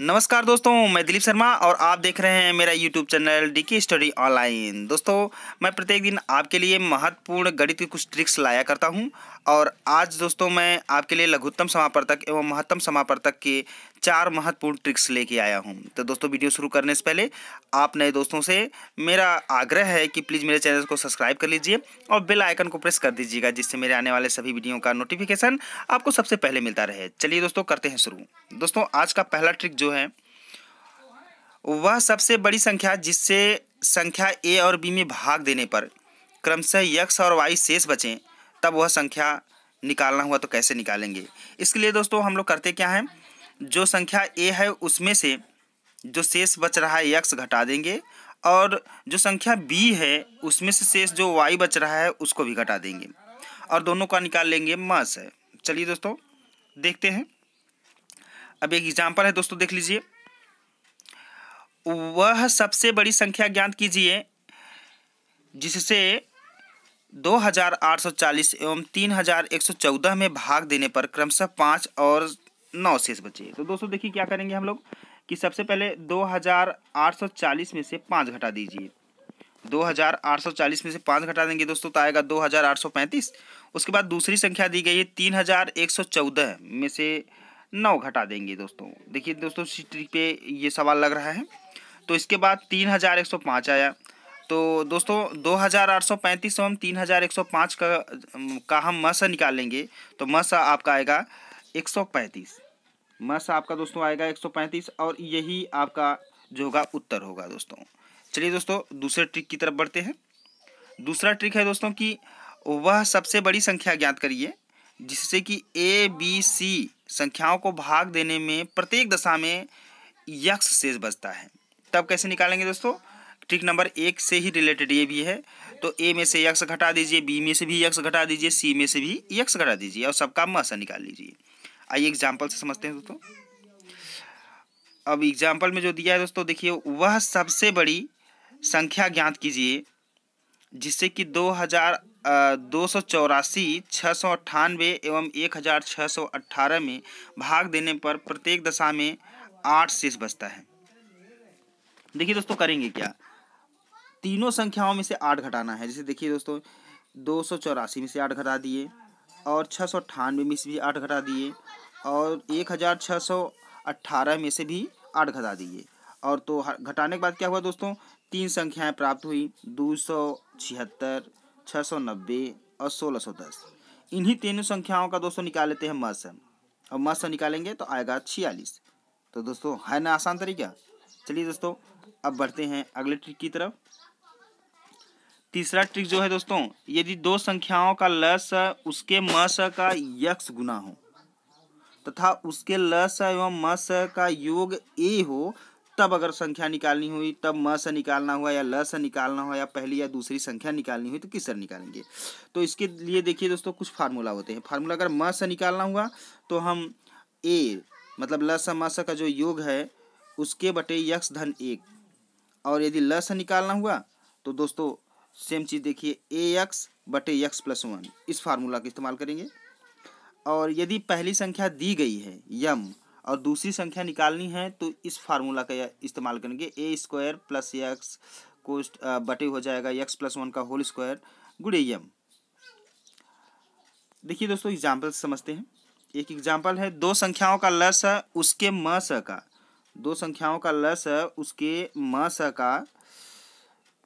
नमस्कार दोस्तों मैं दिलीप शर्मा और आप देख रहे हैं मेरा YouTube channel D K study online दोस्तों मैं प्रत्येक दिन आपके लिए महत्वपूर्ण गणित की कुछ ट्रिक्स लाया करता हूं और आज दोस्तों मैं आपके लिए लघुत्तम समापर्तक एवं महत्तम समापर्तक के चार महत्वपूर्ण ट्रिक्स लेके आया हूँ तो दोस्तों वीडियो शुरू करने से पहले आप नए दोस्तों से मेरा आग्रह है कि प्लीज़ मेरे चैनल को सब्सक्राइब कर लीजिए और बेल आइकन को प्रेस कर दीजिएगा जिससे मेरे आने वाले सभी वीडियो का नोटिफिकेशन आपको सबसे पहले मिलता रहे चलिए दोस्तों करते हैं शुरू दोस्तों आज का पहला ट्रिक जो है वह सबसे बड़ी संख्या जिससे संख्या ए और बी में भाग देने पर क्रमशः यक्स और वाई शेष बचें तब वह संख्या निकालना हुआ तो कैसे निकालेंगे इसके लिए दोस्तों हम लोग करते क्या हैं जो संख्या ए है उसमें से जो शेष बच रहा है यक्स घटा देंगे और जो संख्या बी है उसमें से शेष जो वाई बच रहा है उसको भी घटा देंगे और दोनों का निकाल लेंगे मस है चलिए दोस्तों देखते हैं अब एक एग्जाम्पल है दोस्तों देख लीजिए वह सबसे बड़ी संख्या ज्ञात कीजिए जिससे 2840 एवं 3114 में भाग देने पर क्रमशः पाँच और नौ शेष बचे तो दोस्तों देखिए क्या करेंगे हम लोग कि सबसे पहले 2840 में से पाँच घटा दीजिए 2840 में से पाँच घटा देंगे दोस्तों तो आएगा 2835 उसके बाद दूसरी संख्या दी गई है 3114 में से नौ घटा देंगे दोस्तों देखिए दोस्तों इसी पे ये सवाल लग रहा है तो इसके बाद 3105 आया तो दोस्तों 2835 एवं पाँच का का हम मसा निकालेंगे तो मस आपका आएगा 135 मस आपका दोस्तों आएगा 135 और यही आपका जो होगा उत्तर होगा दोस्तों चलिए दोस्तों दूसरे ट्रिक की तरफ बढ़ते हैं दूसरा ट्रिक है दोस्तों कि वह सबसे बड़ी संख्या ज्ञात करिए जिससे कि ए बी सी संख्याओं को भाग देने में प्रत्येक दशा में यक्ष शेष बचता है तब कैसे निकालेंगे दोस्तों ट्रिक नंबर एक से ही रिलेटेड ये भी है तो ए में से यक्स घटा दीजिए बी में से भी यक्स घटा दीजिए सी में से भी यक्स घटा दीजिए और सबका मसा निकाल लीजिए आइए एग्जाम्पल से समझते हैं दोस्तों अब एग्जाम्पल में जो दिया है दोस्तों देखिए वह सबसे बड़ी संख्या ज्ञात कीजिए जिससे कि दो हज़ार दो सौ चौरासी छः सौ अट्ठानवे एवं एक हज़ार छः सौ अट्ठारह में भाग देने पर प्रत्येक दशा में आठ शेष बचता है देखिए दोस्तों करेंगे क्या तीनों संख्याओं में से आठ घटाना है जैसे देखिए दोस्तों दो सौ चौरासी में से आठ घटा दिए और छः सौ अट्ठानवे में से भी आठ घटा दिए और एक हज़ार छः सौ अट्ठारह में से भी आठ घटा दिए और तो घटाने के बाद क्या हुआ दोस्तों तीन संख्याएं प्राप्त हुई दो सौ छिहत्तर छः सौ नब्बे और सोलह सौ दस इन्हीं तीनों संख्याओं का दोस्तों निकाल लेते हैं मस और मस निकालेंगे तो आएगा छियालीस तो दोस्तों है ना आसान तरीका चलिए दोस्तों अब बढ़ते हैं अगले ट्रिक की तरफ तीसरा ट्रिक जो है दोस्तों यदि दो संख्याओं का लस उसके मस का यक्ष गुना हो तथा उसके लस एवं मस का योग ए हो तब अगर संख्या निकालनी हुई तब म से निकालना हुआ या ल से निकालना हुआ या पहली या दूसरी संख्या निकालनी हुई तो किस तरह निकालेंगे तो इसके लिए देखिए दोस्तों कुछ फार्मूला होते हैं फार्मूला अगर म से निकालना हुआ तो हम ए मतलब ल से म का जो योग है उसके बटे यक्ष धन एक और यदि ल से निकालना हुआ तो दोस्तों सेम चीज़ देखिए ए एक्स बटे एक्स प्लस वन इस फार्मूला का इस्तेमाल करेंगे और यदि पहली संख्या दी गई है यम और दूसरी संख्या निकालनी है तो इस फार्मूला का इस्तेमाल करेंगे ए स्क्वायर प्लस एक्स को बटे हो जाएगा एक्स प्लस वन का होल स्क्वायर गुड़े यम देखिए दोस्तों एग्जाम्पल समझते हैं एक एग्जाम्पल है दो संख्याओं का लस उसके म स का दो संख्याओं का लस उसके म स का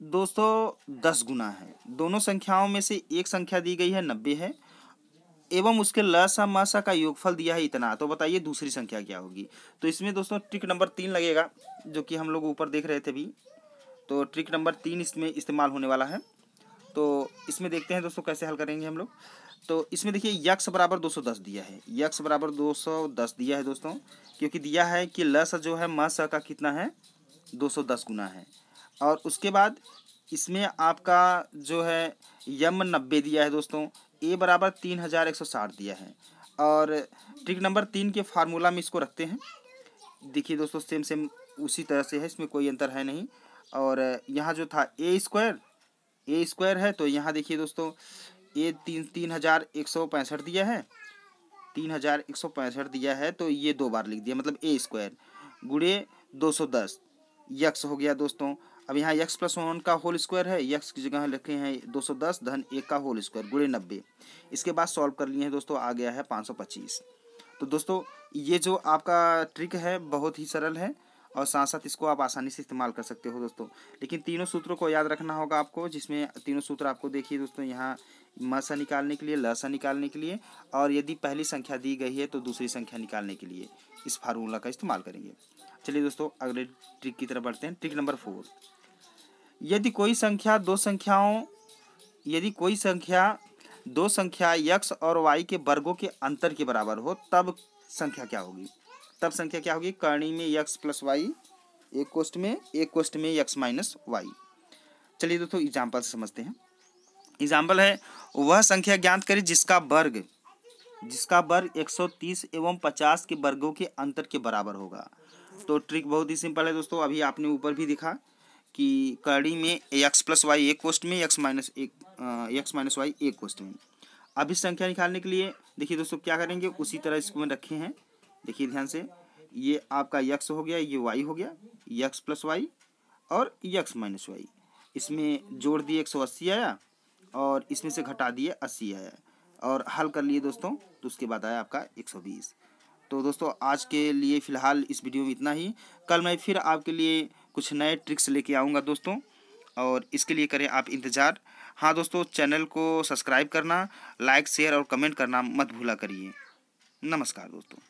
दोस्तों दस गुना है दोनों संख्याओं में से एक संख्या दी गई है नब्बे है एवं उसके लसा मासा का योगफल दिया है इतना तो बताइए दूसरी संख्या क्या होगी तो इसमें दोस्तों ट्रिक नंबर तीन लगेगा जो कि हम लोग ऊपर देख रहे थे अभी तो ट्रिक नंबर तीन इसमें इस्तेमाल होने वाला है तो इसमें देखते हैं दोस्तों कैसे हल करेंगे हम लोग तो इसमें देखिए यक्स बराबर 210 दिया है यक्स बराबर 210 दिया है दोस्तों क्योंकि दिया है कि लस जो है मस का कितना है 210 गुना है और उसके बाद इसमें आपका जो है यम नब्बे दिया है दोस्तों ए बराबर तीन हज़ार एक सौ साठ दिया है और ट्रिक नंबर तीन के फार्मूला में इसको रखते हैं देखिए दोस्तों सेम सेम उसी तरह से है इसमें कोई अंतर है नहीं और यहाँ जो था ए स्क्वायर ए स्क्वायर है तो यहाँ देखिए दोस्तों ए तीन तीन हज़ार एक सौ पैंसठ दिया है तीन हज़ार एक सौ पैंसठ दिया है तो ये दो बार लिख दिया मतलब ए स्क्वायर गुड़े दो सौ दस यक्स हो गया दोस्तों अब यहाँ एक्स प्लस वन का होल स्क्वायर है यक्स की जगह लिखे हैं दो सौ दस धन एक का होल स्क्वायर गुड़े नब्बे इसके बाद सॉल्व कर लिए हैं दोस्तों आ गया है पाँच सौ पच्चीस तो दोस्तों ये जो आपका ट्रिक है बहुत ही सरल है और साथ साथ इसको आप आसानी से इस्तेमाल कर सकते हो दोस्तों लेकिन तीनों सूत्रों को याद रखना होगा आपको जिसमें तीनों सूत्र आपको देखिए दोस्तों यहाँ मसा निकालने के लिए लसा निकालने के लिए और यदि पहली संख्या दी गई है तो दूसरी संख्या निकालने के लिए इस फार्मूला का इस्तेमाल करेंगे चलिए दोस्तों अगले ट्रिक की तरफ बढ़ते हैं ट्रिक नंबर फोर यदि कोई संख्या दो संख्याओं यदि कोई संख्या दो संख्या यक्स और वाई के वर्गों के अंतर के बराबर हो तब संख्या क्या होगी तब संख्या क्या होगी कर्णी में x प्लस वाई एक कोष्ट में एक कोष्ट में x माइनस वाई चलिए दोस्तों एग्जाम्पल से समझते हैं एग्जाम्पल है वह संख्या ज्ञात करें जिसका वर्ग जिसका वर्ग 130 एवं 50 के वर्गों के अंतर के बराबर होगा तो ट्रिक बहुत ही सिंपल है दोस्तों अभी आपने ऊपर भी दिखा कि कड़ी में एक्स प्लस वाई एक कोष्ट में एक्स माइनस एक एक्स माइनस वाई एक कोष्ट में अब इस संख्या निकालने के लिए देखिए दोस्तों क्या करेंगे उसी तरह इसको रखे हैं देखिए ध्यान से ये आपका यक्स हो गया ये वाई हो गया यक्स प्लस वाई और यक्स माइनस वाई इसमें जोड़ दिए एक सौ अस्सी आया और इसमें से घटा दिए अस्सी आया और हल कर लिए दोस्तों तो उसके बाद आया आपका एक सौ बीस तो दोस्तों आज के लिए फ़िलहाल इस वीडियो में इतना ही कल मैं फिर आपके लिए कुछ नए ट्रिक्स लेके आऊँगा दोस्तों और इसके लिए करें आप इंतज़ार हाँ दोस्तों चैनल को सब्सक्राइब करना लाइक शेयर और कमेंट करना मत भूला करिए नमस्कार दोस्तों